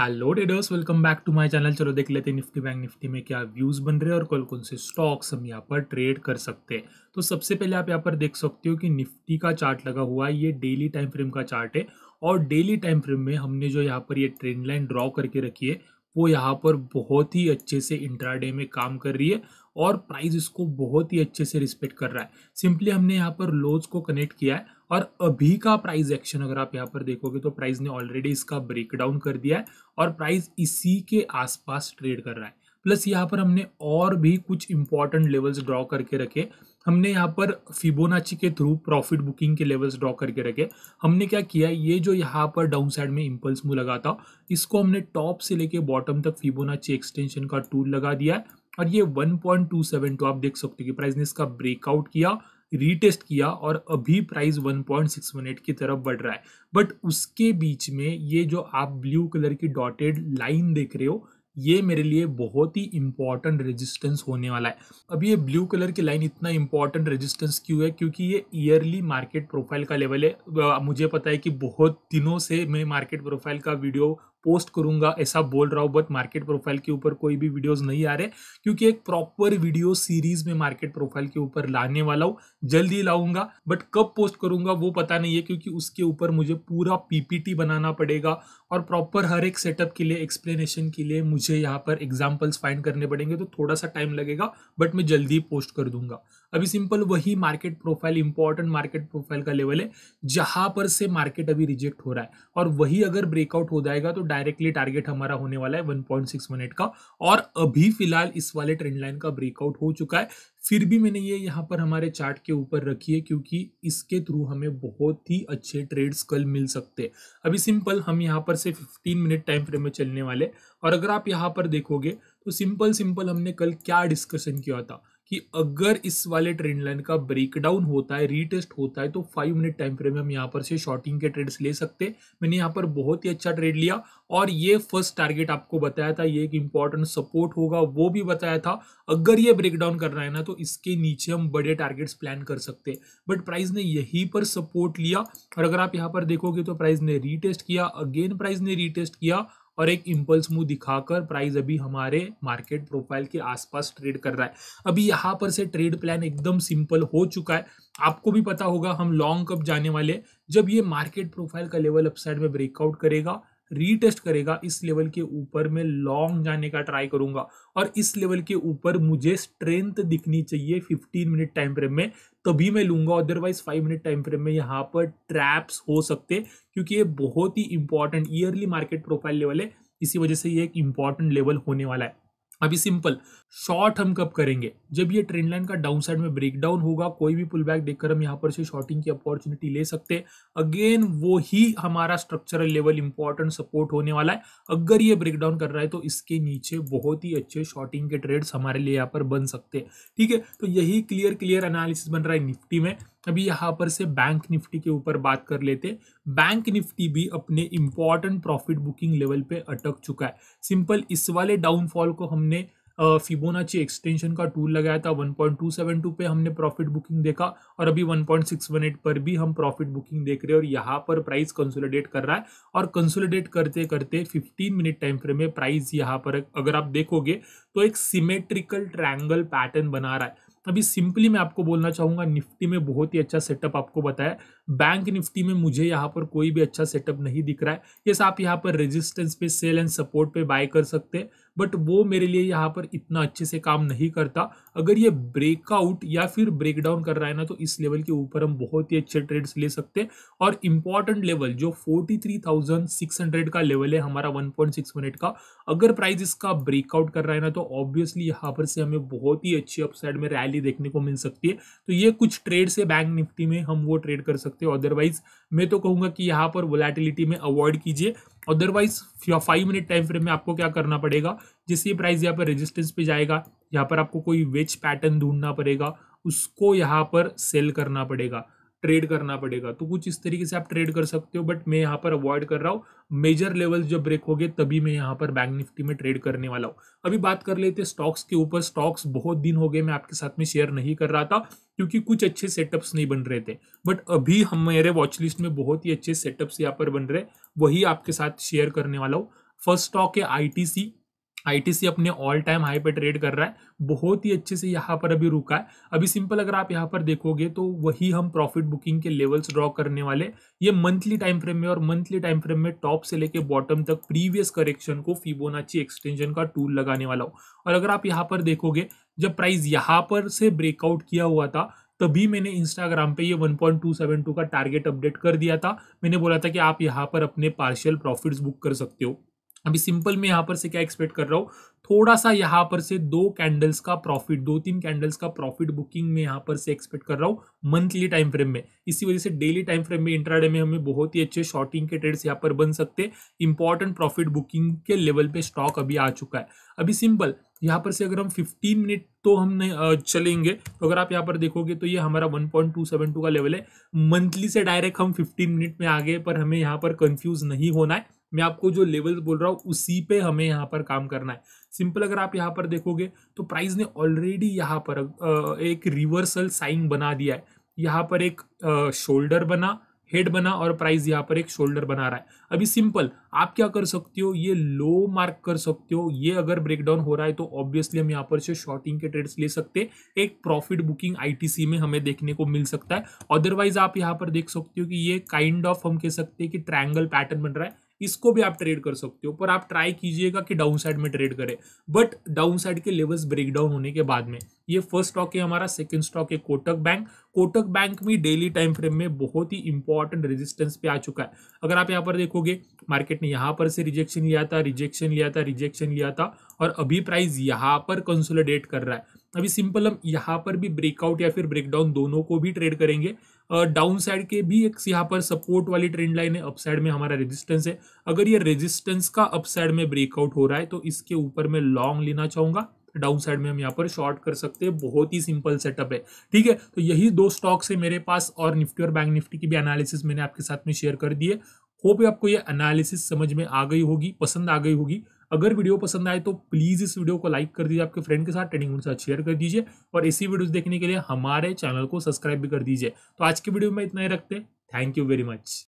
hello traders welcome back to my channel चलो देख लेते हैं निफ्टी बैंक निफ्टी में क्या व्यूज़ बन रहे हैं और कौन कौन से स्टॉक्स हम यहाँ पर ट्रेड कर सकते हैं तो सबसे पहले आप यहाँ पर देख सकते हो कि निफ्टी का चार्ट लगा हुआ है ये डेली टाइम फ्रेम का चार्ट है और डेली टाइम फ्रेम में हमने जो यहाँ पर ये ट्रेंड लाइन ड्रॉ करके रखी है वो यहाँ पर बहुत ही अच्छे से इंट्राडे में काम कर रही है और प्राइस इसको बहुत ही अच्छे से रिस्पेक्ट कर रहा है सिंपली हमने यहाँ पर लोज को कनेक्ट किया है और अभी का प्राइस एक्शन अगर आप यहाँ पर देखोगे तो प्राइस ने ऑलरेडी इसका ब्रेकडाउन कर दिया है और प्राइस इसी के आसपास ट्रेड कर रहा है प्लस यहाँ पर हमने और भी कुछ इंपॉर्टेंट लेवल्स ड्रॉ करके रखे हमने यहाँ पर फिबोनाची के थ्रू प्रॉफिट बुकिंग के लेवल्स ड्रॉ करके रखे हमने क्या किया ये जो यहाँ पर डाउन साइड में इम्पल्स मुँह लगा था इसको हमने टॉप से लेके बॉटम तक फिबोनाची एक्सटेंशन का टूल लगा दिया है और ये 1.27 तो आप देख सकते हो कि प्राइस ने इसका ब्रेकआउट किया रीटेस्ट किया और अभी प्राइस 1.618 की तरफ बढ़ रहा है बट उसके बीच में ये जो आप ब्लू कलर की डॉटेड लाइन देख रहे हो ये मेरे लिए बहुत ही इंपॉर्टेंट रेजिस्टेंस होने वाला है अब ये ब्लू कलर की लाइन इतना इंपॉर्टेंट रेजिस्टेंस क्यों है क्योंकि ये ईयरली मार्केट प्रोफाइल का लेवल है मुझे पता है कि बहुत दिनों से मैं मार्केट प्रोफाइल का वीडियो पोस्ट करूंगा ऐसा बोल रहा हूँ बट मार्केट प्रोफाइल के ऊपर कोई भी वीडियोज नहीं आ रहे क्योंकि एक प्रॉपर वीडियो सीरीज में मार्केट प्रोफाइल के ऊपर लाने वाला हूँ जल्दी लाऊंगा बट कब पोस्ट करूंगा वो पता नहीं है क्योंकि उसके ऊपर मुझे पूरा पीपीटी बनाना पड़ेगा और प्रॉपर हर एक सेटअप के लिए एक्सप्लेनेशन के लिए मुझे यहाँ पर एग्जाम्पल्स फाइंड करने पड़ेंगे तो थोड़ा सा टाइम लगेगा बट मैं जल्दी पोस्ट कर दूंगा अभी सिंपल वही market profile important market profile का लेवल है जहां पर से मार्केट अभी रिजेक्ट हो रहा है और वही अगर ब्रेकआउट हो जाएगा तो डायरेक्टली टारगेट हमारा होने वाला है वन का और अभी फिलहाल इस वाले ट्रेंड लाइन का ब्रेकआउट हो चुका है फिर भी मैंने ये यहाँ पर हमारे चार्ट के ऊपर रखी है क्योंकि इसके थ्रू हमें बहुत ही अच्छे ट्रेड्स कल मिल सकते हैं अभी सिंपल हम यहाँ पर से 15 मिनट टाइम फ्रेम में चलने वाले और अगर आप यहाँ पर देखोगे तो सिंपल सिंपल हमने कल क्या डिस्कशन किया था कि अगर इस वाले ट्रेंड लाइन का ब्रेकडाउन होता है रीटेस्ट होता है तो फाइव मिनट टाइम फ्रेम में हम यहाँ पर से शॉर्टिंग के ट्रेड्स ले सकते मैंने यहाँ पर बहुत ही अच्छा ट्रेड लिया और ये फर्स्ट टारगेट आपको बताया था ये एक इंपॉर्टेंट सपोर्ट होगा वो भी बताया था अगर ये ब्रेकडाउन करना है ना तो इसके नीचे हम बड़े टारगेट्स प्लान कर सकते बट प्राइज ने यही पर सपोर्ट लिया और अगर आप यहाँ पर देखोगे तो प्राइज ने रीटेस्ट किया अगेन प्राइज ने रीटेस्ट किया और एक इम्पल्स मूव दिखाकर प्राइस अभी हमारे मार्केट प्रोफाइल के आसपास ट्रेड कर रहा है अभी यहाँ पर से ट्रेड प्लान एकदम सिंपल हो चुका है आपको भी पता होगा हम लॉन्ग कब जाने वाले जब ये मार्केट प्रोफाइल का लेवल अपसाइड में ब्रेकआउट करेगा रीटेस्ट करेगा इस लेवल के ऊपर मैं लॉन्ग जाने का ट्राई करूंगा और इस लेवल के ऊपर मुझे स्ट्रेंथ दिखनी चाहिए 15 मिनट टाइम फ्रेम में तभी मैं लूंगा अदरवाइज 5 मिनट टाइम फ्रेम में यहाँ पर ट्रैप्स हो सकते क्योंकि ये बहुत ही important early market profile level है इसी वजह से ये एक इंपॉर्टेंट लेवल होने वाला है अभी सिंपल शॉर्ट हम कब करेंगे जब ये ट्रेंड लाइन का डाउन साइड में ब्रेक डाउन होगा कोई भी पुल बैक देखकर हम यहाँ पर से शॉर्टिंग की अपॉर्चुनिटी ले सकते हैं अगेन वो ही हमारा स्ट्रक्चरल लेवल इंपॉर्टेंट सपोर्ट होने वाला है अगर ये ब्रेक डाउन कर रहा है तो इसके नीचे बहुत ही अच्छे शॉर्टिंग के ट्रेड्स हमारे लिए यहाँ पर बन सकते हैं ठीक है तो यही क्लियर क्लियर एनालिसिस बन रहा है निफ्टी में अभी यहाँ पर से बैंक निफ्टी के ऊपर बात कर लेते बैंक निफ्टी भी अपने इंपॉर्टेंट प्रॉफिट बुकिंग लेवल पे अटक चुका है सिंपल इस वाले डाउनफॉल को हमने फिबोनाची एक्सटेंशन का टूल लगाया था 1.272 पे हमने प्रॉफिट बुकिंग देखा और अभी 1.618 पर भी हम प्रॉफिट बुकिंग देख रहे हैं और यहाँ पर प्राइस कंसोलिडेट कर रहा है और कंसोलिडेट करते करते 15 मिनट टाइम फ्रेम में प्राइस यहाँ पर अगर आप देखोगे तो एक सिमेट्रिकल ट्रायंगल पैटर्न बना रहा है अभी सिंपली मैं आपको बोलना चाहूँगा निफ्टी में बहुत ही अच्छा सेटअप आपको बताया बैंक निफ्टी में मुझे यहाँ पर कोई भी अच्छा सेटअप नहीं दिख रहा है यस आप यहाँ पर रेजिस्टेंस पे सेल एंड सपोर्ट पे बाय कर सकते हैं बट वो मेरे लिए यहाँ पर इतना अच्छे से काम नहीं करता अगर ये ब्रेकआउट या फिर ब्रेकडाउन कर रहा है ना तो इस लेवल के ऊपर हम बहुत ही अच्छे ट्रेड्स ले सकते हैं और इम्पॉर्टेंट लेवल जो 43,600 का लेवल है हमारा 1.6 मिनट का अगर प्राइस इसका ब्रेकआउट कर रहा है ना तो ऑब्वियसली यहाँ पर से हमें बहुत ही अच्छी अपसाइड में रैली देखने को मिल सकती है तो ये कुछ ट्रेड से बैंक निफ्टी में हम वो ट्रेड कर सकते हैं अदरवाइज मैं तो कहूँगा कि यहाँ पर वोलाटिलिटी में अवॉइड कीजिए otherwise five minute time frame में आपको क्या करना पड़ेगा जैसे ये प्राइस यहाँ पर रेजिस्टेंस पे जाएगा यहाँ पर आपको कोई वेज पैटर्न ढूंढना पड़ेगा उसको यहाँ पर सेल करना पड़ेगा ट्रेड करना पड़ेगा तो कुछ इस तरीके से आप ट्रेड कर सकते हो बट मैं यहाँ पर अवॉइड कर रहा हूँ मेजर लेवल जब ब्रेक हो गए तभी मैं यहाँ पर बैंक निफ्टी में ट्रेड करने वाला हूँ अभी बात कर लेते हैं स्टॉक्स के ऊपर स्टॉक्स बहुत दिन हो गए मैं आपके साथ में शेयर नहीं कर रहा था क्योंकि कुछ अच्छे सेटअप्स नहीं बन रहे थे बट अभी हम मेरे वॉचलिस्ट में बहुत ही अच्छे सेटअप्स यहाँ पर बन रहे वही आपके साथ शेयर करने वाला हूँ फर्स्ट स्टॉक है आई आईटीसी अपने ऑल टाइम हाई पे ट्रेड कर रहा है बहुत ही अच्छे से यहाँ पर अभी रुका है अभी सिंपल अगर आप यहाँ पर देखोगे तो वही हम प्रॉफिट बुकिंग के लेवल्स ड्रॉ करने वाले ये मंथली टाइम फ्रेम में और मंथली टाइम फ्रेम में टॉप से लेके बॉटम तक प्रीवियस करेक्शन को फिबोनाची एक्सटेंशन का टूल लगाने वाला हो और अगर आप यहाँ पर देखोगे जब प्राइस यहाँ पर से ब्रेकआउट किया हुआ था तभी मैंने इंस्टाग्राम पे ये 1.272 का टारगेट अपडेट कर दिया था मैंने बोला था कि आप यहाँ पर अपने पार्शियल प्रॉफिट्स बुक कर सकते हो अभी सिंपल में यहाँ पर से क्या एक्सपेक्ट कर रहा हूँ थोड़ा सा यहाँ पर से दो कैंडल्स का प्रॉफिट दो तीन कैंडल्स का प्रॉफिट बुकिंग में यहाँ पर से एक्सपेक्ट कर रहा हूँ मंथली टाइम फ्रेम में इसी वजह से डेली टाइम फ्रेम में इंट्राडे में हमें बहुत ही अच्छे शॉर्टिंग के ट्रेड्स यहाँ पर बन सकते हैं इंपॉर्टेंट प्रॉफिट बुकिंग के लेवल पे स्टॉक अभी आ चुका है अभी सिंपल यहाँ पर से अगर हम फिफ्टीन मिनट तो हम चलेंगे तो अगर आप यहाँ पर देखोगे तो ये हमारा वन का लेवल है मंथली से डायरेक्ट हम फिफ्टीन मिनट में आ गए पर हमें यहाँ पर कंफ्यूज नहीं होना है मैं आपको जो लेवल्स बोल रहा हूँ उसी पे हमें यहाँ पर काम करना है सिंपल अगर आप यहाँ पर देखोगे तो प्राइस ने ऑलरेडी यहाँ पर एक रिवर्सल साइन बना दिया है यहाँ पर एक शोल्डर बना हेड बना और प्राइस यहाँ पर एक शोल्डर बना रहा है अभी सिंपल आप क्या कर सकते हो ये लो मार्क कर सकते हो ये अगर ब्रेकडाउन हो रहा है तो ऑब्वियसली हम यहाँ पर से शॉर्टिंग के ट्रेड्स ले सकते एक प्रॉफिट बुकिंग आईटीसी में हमें देखने को मिल सकता है अदरवाइज आप यहाँ पर देख सकते हो कि ये काइंड kind ऑफ of हम कह सकते हैं कि ट्राइंगल पैटर्न बन रहा है इसको भी आप ट्रेड कर सकते हो पर आप ट्राई कीजिएगा कि डाउन साइड में ट्रेड करें बट डाउन साइड के लेवल्स ब्रेक डाउन होने के बाद में ये फर्स्ट स्टॉक है हमारा सेकंड स्टॉक है कोटक बैंक कोटक बैंक में डेली टाइम फ्रेम में बहुत ही इंपॉर्टेंट रेजिस्टेंस पे आ चुका है अगर आप यहाँ पर देखोगे मार्केट ने यहाँ पर से रिजेक्शन लिया था रिजेक्शन लिया था रिजेक्शन लिया था और अभी प्राइस यहाँ पर कंसोलिडेट कर रहा है अभी सिंपल हम यहाँ पर भी ब्रेकआउट या फिर ब्रेकडाउन दोनों को भी ट्रेड करेंगे डाउन साइड के भी एक यहाँ पर सपोर्ट वाली ट्रेंड लाइन है अप साइड में हमारा रेजिस्टेंस है अगर ये रेजिस्टेंस का अप साइड में ब्रेकआउट हो रहा है तो इसके ऊपर मैं लॉन्ग लेना चाहूँगा डाउन साइड में हम यहाँ पर शॉर्ट कर सकते हैं बहुत ही सिंपल सेटअप है ठीक है तो यही दो स्टॉक्स है मेरे पास और निफ्टी और बैंक निफ्टी की भी एनालिसिस मैंने आपके साथ में शेयर कर दिए होप आपको ये एनालिसिस समझ में आ गई होगी पसंद आ गई होगी अगर वीडियो पसंद आए तो प्लीज़ इस वीडियो को लाइक कर दीजिए आपके फ्रेंड के साथ ट्रेनिंग साथ शेयर कर दीजिए और ऐसी वीडियोज देखने के लिए हमारे चैनल को सब्सक्राइब भी कर दीजिए तो आज के वीडियो में इतना ही रखते हैं थैंक यू वेरी मच